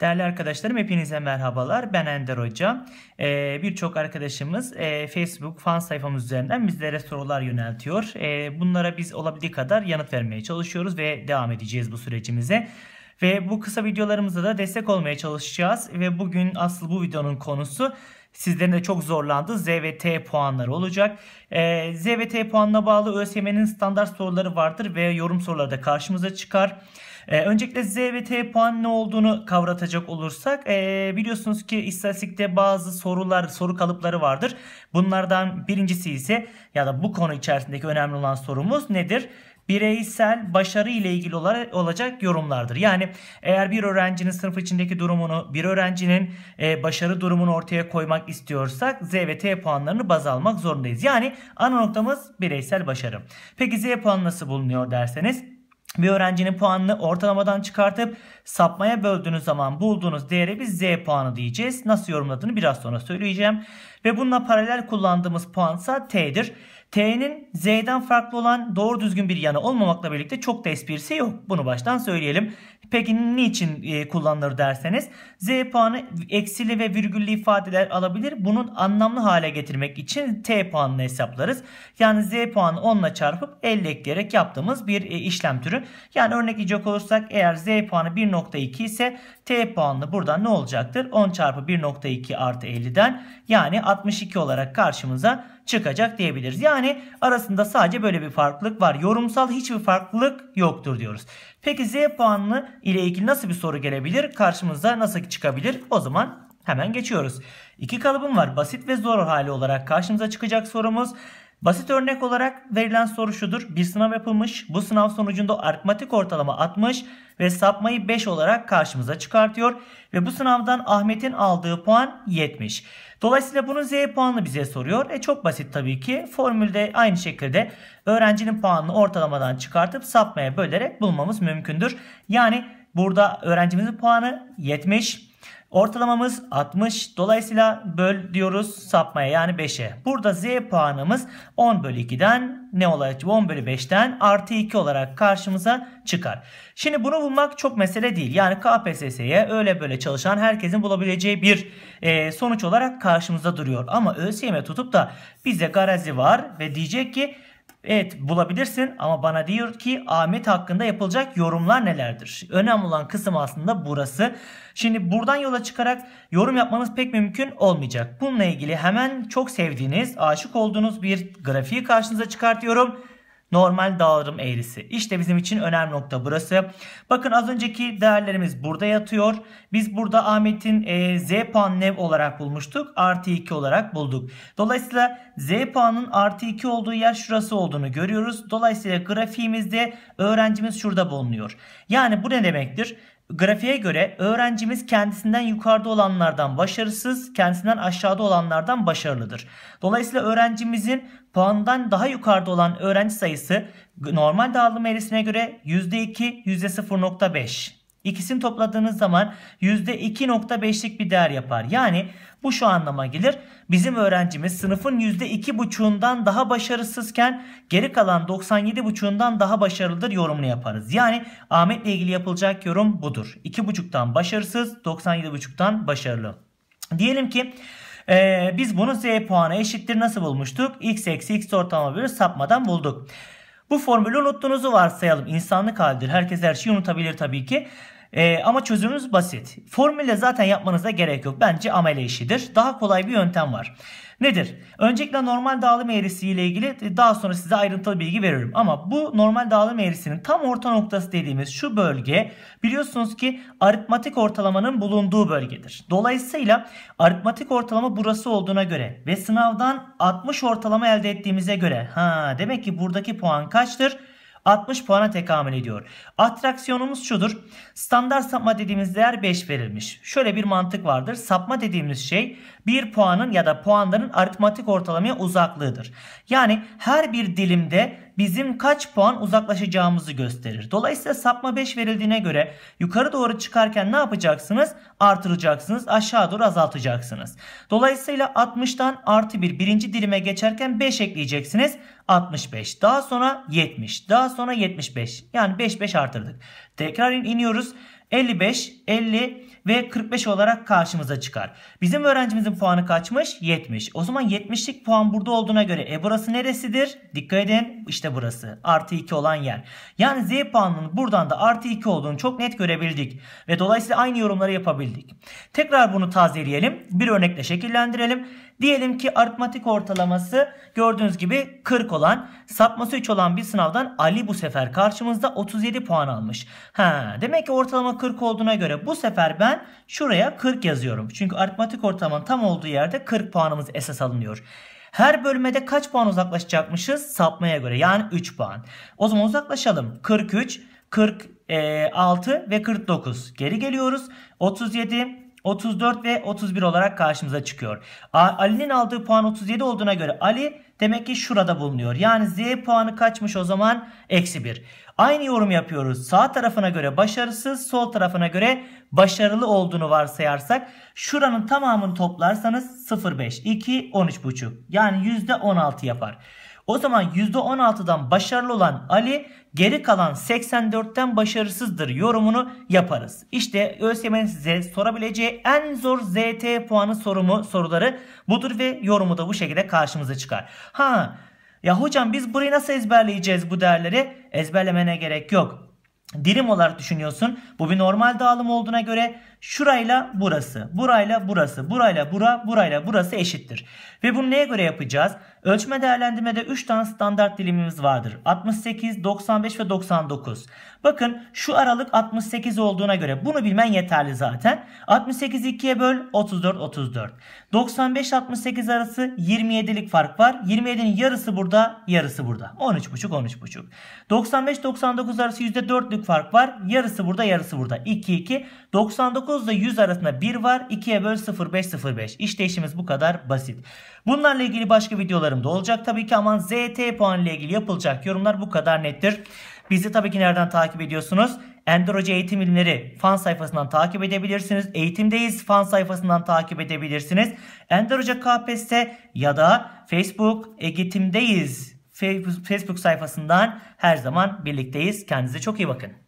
Değerli arkadaşlarım hepinize merhabalar. Ben Ender Hoca. Ee, Birçok arkadaşımız e, Facebook fan sayfamız üzerinden bizlere sorular yöneltiyor. E, bunlara biz olabildiği kadar yanıt vermeye çalışıyoruz ve devam edeceğiz bu sürecimize. Ve bu kısa videolarımıza da destek olmaya çalışacağız. Ve bugün asıl bu videonun konusu Sizlerin de çok zorlandığı Z ve T puanları olacak. E, Z ve T puanına bağlı ÖSYM'nin standart soruları vardır ve yorum soruları da karşımıza çıkar. E, öncelikle Z ve T puan ne olduğunu kavratacak olursak e, biliyorsunuz ki istatistikte bazı sorular, soru kalıpları vardır. Bunlardan birincisi ise ya da bu konu içerisindeki önemli olan sorumuz nedir? bireysel başarı ile ilgili olacak yorumlardır. Yani eğer bir öğrencinin sınıf içindeki durumunu, bir öğrencinin e, başarı durumunu ortaya koymak istiyorsak Z ve T puanlarını baz almak zorundayız. Yani ana noktamız bireysel başarı. Peki Z puanı nasıl bulunuyor derseniz bir öğrencinin puanını ortalamadan çıkartıp sapmaya böldüğünüz zaman bulduğunuz değere biz Z puanı diyeceğiz. Nasıl yorumladığını biraz sonra söyleyeceğim. Ve bununla paralel kullandığımız puansa T'dir. T'nin Z'den farklı olan doğru düzgün bir yanı olmamakla birlikte çok da esprisi yok. Bunu baştan söyleyelim. Peki niçin e, kullanılır derseniz Z puanı eksili ve virgüllü ifadeler alabilir. Bunun anlamlı hale getirmek için T puanını hesaplarız. Yani Z puanı 10 ile çarpıp 50 ekleyerek yaptığımız bir e, işlem türü. Yani örnek yiyecek olursak eğer Z puanı 1.2 ise T puanı burada ne olacaktır? 10 çarpı 1.2 artı 50'den yani 62 olarak karşımıza çıkacak diyebiliriz. Yani arasında sadece böyle bir farklılık var. Yorumsal hiçbir farklılık yoktur diyoruz. Peki Z puanlı ile ilgili nasıl bir soru gelebilir? Karşımıza nasıl çıkabilir? O zaman hemen geçiyoruz. İki kalıbım var. Basit ve zor hali olarak karşımıza çıkacak sorumuz. Basit örnek olarak verilen soru şudur. Bir sınav yapılmış. Bu sınav sonucunda aritmatik ortalama 60 ve sapmayı 5 olarak karşımıza çıkartıyor. Ve bu sınavdan Ahmet'in aldığı puan 70. Dolayısıyla bunun Z puanını bize soruyor. E çok basit tabii ki. Formülde aynı şekilde öğrencinin puanını ortalamadan çıkartıp sapmaya bölerek bulmamız mümkündür. Yani burada öğrencimizin puanı 70. Ortalamamız 60. Dolayısıyla böl diyoruz sapmaya yani 5'e. Burada z puanımız 10 bölü 2'den ne olacak? 10 bölü 5'ten artı 2 olarak karşımıza çıkar. Şimdi bunu bulmak çok mesele değil. Yani KPSS'ye öyle böyle çalışan herkesin bulabileceği bir e, sonuç olarak karşımıza duruyor. Ama öSYM'e tutup da bize garazi var ve diyecek ki Evet bulabilirsin ama bana diyor ki Ahmet hakkında yapılacak yorumlar nelerdir? Önemli olan kısım aslında burası. Şimdi buradan yola çıkarak yorum yapmanız pek mümkün olmayacak. Bununla ilgili hemen çok sevdiğiniz, aşık olduğunuz bir grafiği karşınıza çıkartıyorum normal dağılım eğrisi. İşte bizim için önemli nokta burası. Bakın az önceki değerlerimiz burada yatıyor. Biz burada Ahmet'in e, z puan nev olarak bulmuştuk. Artı 2 olarak bulduk. Dolayısıyla z puanın artı 2 olduğu yer şurası olduğunu görüyoruz. Dolayısıyla grafiğimizde öğrencimiz şurada bulunuyor. Yani bu ne demektir? Grafiğe göre öğrencimiz kendisinden yukarıda olanlardan başarısız, kendisinden aşağıda olanlardan başarılıdır. Dolayısıyla öğrencimizin puandan daha yukarıda olan öğrenci sayısı normal dağılım eğrisine göre %2, %0.5. İkisini topladığınız zaman %2.5'lik bir değer yapar. Yani bu şu anlama gelir. Bizim öğrencimiz sınıfın %2.5'undan daha başarısızken geri kalan 97.5'undan daha başarılıdır yorumunu yaparız. Yani Ahmet ile ilgili yapılacak yorum budur. 2.5'tan başarısız, 97.5'tan başarılı. Diyelim ki ee, biz bunu z puanı eşittir nasıl bulmuştuk? x eksi x ortalama bölü sapmadan bulduk. Bu formülü unuttuğunuzu varsayalım. İnsanlık halidir. Herkes her şeyi unutabilir tabii ki. Ee, ama çözümümüz basit. Formülle zaten yapmanıza gerek yok. Bence amele işidir. Daha kolay bir yöntem var. Nedir? Öncelikle normal dağılım eğrisi ile ilgili e, daha sonra size ayrıntılı bilgi veririm. Ama bu normal dağılım eğrisinin tam orta noktası dediğimiz şu bölge biliyorsunuz ki aritmatik ortalamanın bulunduğu bölgedir. Dolayısıyla aritmatik ortalama burası olduğuna göre ve sınavdan 60 ortalama elde ettiğimize göre ha demek ki buradaki puan kaçtır? 60 puana tekamül ediyor. Atraksiyonumuz şudur. Standart sapma dediğimiz değer 5 verilmiş. Şöyle bir mantık vardır. Sapma dediğimiz şey bir puanın ya da puanların aritmatik ortalamaya uzaklığıdır. Yani her bir dilimde bizim kaç puan uzaklaşacağımızı gösterir. Dolayısıyla sapma 5 verildiğine göre yukarı doğru çıkarken ne yapacaksınız? Artıracaksınız. Aşağı doğru azaltacaksınız. Dolayısıyla 60'tan artı 1 birinci dilime geçerken 5 ekleyeceksiniz. 65. Daha sonra 70. Daha sonra 75. Yani 5 5 artırdık. Tekrar iniyoruz. 55, 50 ve 45 olarak karşımıza çıkar. Bizim öğrencimizin puanı kaçmış? 70. O zaman 70'lik puan burada olduğuna göre e burası neresidir? Dikkat edin işte burası. Artı 2 olan yer. Yani Z puanının buradan da artı 2 olduğunu çok net görebildik. Ve dolayısıyla aynı yorumları yapabildik. Tekrar bunu tazeleyelim. Bir örnekle şekillendirelim. Diyelim ki aritmatik ortalaması gördüğünüz gibi 40 olan sapması 3 olan bir sınavdan Ali bu sefer karşımızda 37 puan almış. Ha, demek ki ortalama 40 olduğuna göre bu sefer ben şuraya 40 yazıyorum. Çünkü aritmatik ortalamanın tam olduğu yerde 40 puanımız esas alınıyor. Her bölmede kaç puan uzaklaşacakmışız? Sapmaya göre yani 3 puan. O zaman uzaklaşalım. 43, 46 e, ve 49. Geri geliyoruz. 37, 34 ve 31 olarak karşımıza çıkıyor. Ali'nin aldığı puan 37 olduğuna göre Ali demek ki şurada bulunuyor. Yani Z puanı kaçmış o zaman? Eksi 1. Aynı yorum yapıyoruz. Sağ tarafına göre başarısız, sol tarafına göre başarılı olduğunu varsayarsak şuranın tamamını toplarsanız 0,5, 2, 13,5 yani %16 yapar. O zaman %16'dan başarılı olan Ali geri kalan 84'ten başarısızdır yorumunu yaparız. İşte ÖSYM'nin size sorabileceği en zor ZT puanı sorumu soruları budur ve yorumu da bu şekilde karşımıza çıkar. Ha ya hocam biz burayı nasıl ezberleyeceğiz bu değerleri? Ezberlemene gerek yok. Dilim olarak düşünüyorsun. Bu bir normal dağılım olduğuna göre Şurayla burası, burayla burası, burayla bura, burayla burası eşittir. Ve bunu neye göre yapacağız? Ölçme değerlendirmede 3 tane standart dilimimiz vardır. 68, 95 ve 99. Bakın şu aralık 68 olduğuna göre bunu bilmen yeterli zaten. 68 2'ye böl 34 34. 95 68 arası 27'lik fark var. 27'nin yarısı burada, yarısı burada. 13,5 13,5. 95 99 arası %4'lük fark var. Yarısı burada, yarısı burada. 2 2. 99 99 ile 100 arasında 1 var. 2'ye böl 0,505. İşte işimiz bu kadar basit. Bunlarla ilgili başka videolarım da olacak tabii ki ama ZT puanı ile ilgili yapılacak yorumlar bu kadar nettir. Bizi tabii ki nereden takip ediyorsunuz? Ender Hoca Eğitim Bilimleri fan sayfasından takip edebilirsiniz. Eğitimdeyiz fan sayfasından takip edebilirsiniz. Ender Hoca KPSS ya da Facebook Eğitimdeyiz Facebook sayfasından her zaman birlikteyiz. Kendinize çok iyi bakın.